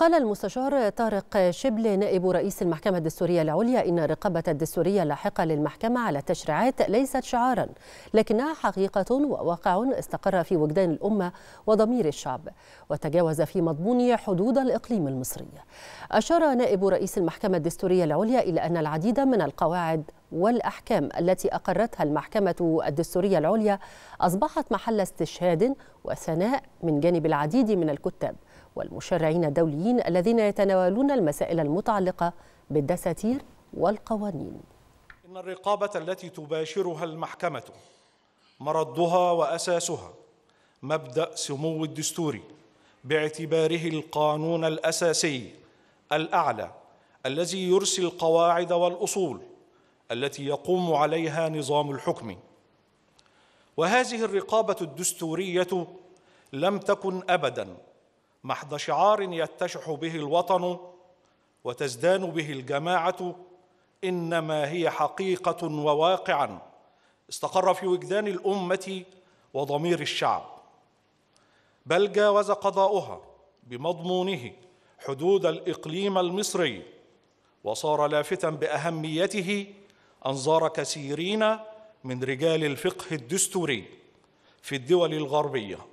قال المستشار طارق شبل نائب رئيس المحكمة الدستورية العليا إن الرقابة الدستورية اللاحقة للمحكمة على التشريعات ليست شعارا لكنها حقيقة وواقع استقر في وجدان الأمة وضمير الشعب وتجاوز في مضمونه حدود الإقليم المصري أشار نائب رئيس المحكمة الدستورية العليا إلى أن العديد من القواعد والأحكام التي أقرتها المحكمة الدستورية العليا أصبحت محل استشهاد وثناء من جانب العديد من الكتاب والمشرعين الدوليين الذين يتناولون المسائل المتعلقة بالدساتير والقوانين إن الرقابة التي تباشرها المحكمة مردها وأساسها مبدأ سمو الدستور باعتباره القانون الأساسي الأعلى الذي يرسي القواعد والأصول التي يقوم عليها نظام الحكم وهذه الرقابة الدستورية لم تكن أبداً محض شعار يتشح به الوطن وتزدان به الجماعه انما هي حقيقه وواقعا استقر في وجدان الامه وضمير الشعب بل جاوز قضاؤها بمضمونه حدود الاقليم المصري وصار لافتا باهميته انظار كثيرين من رجال الفقه الدستوري في الدول الغربيه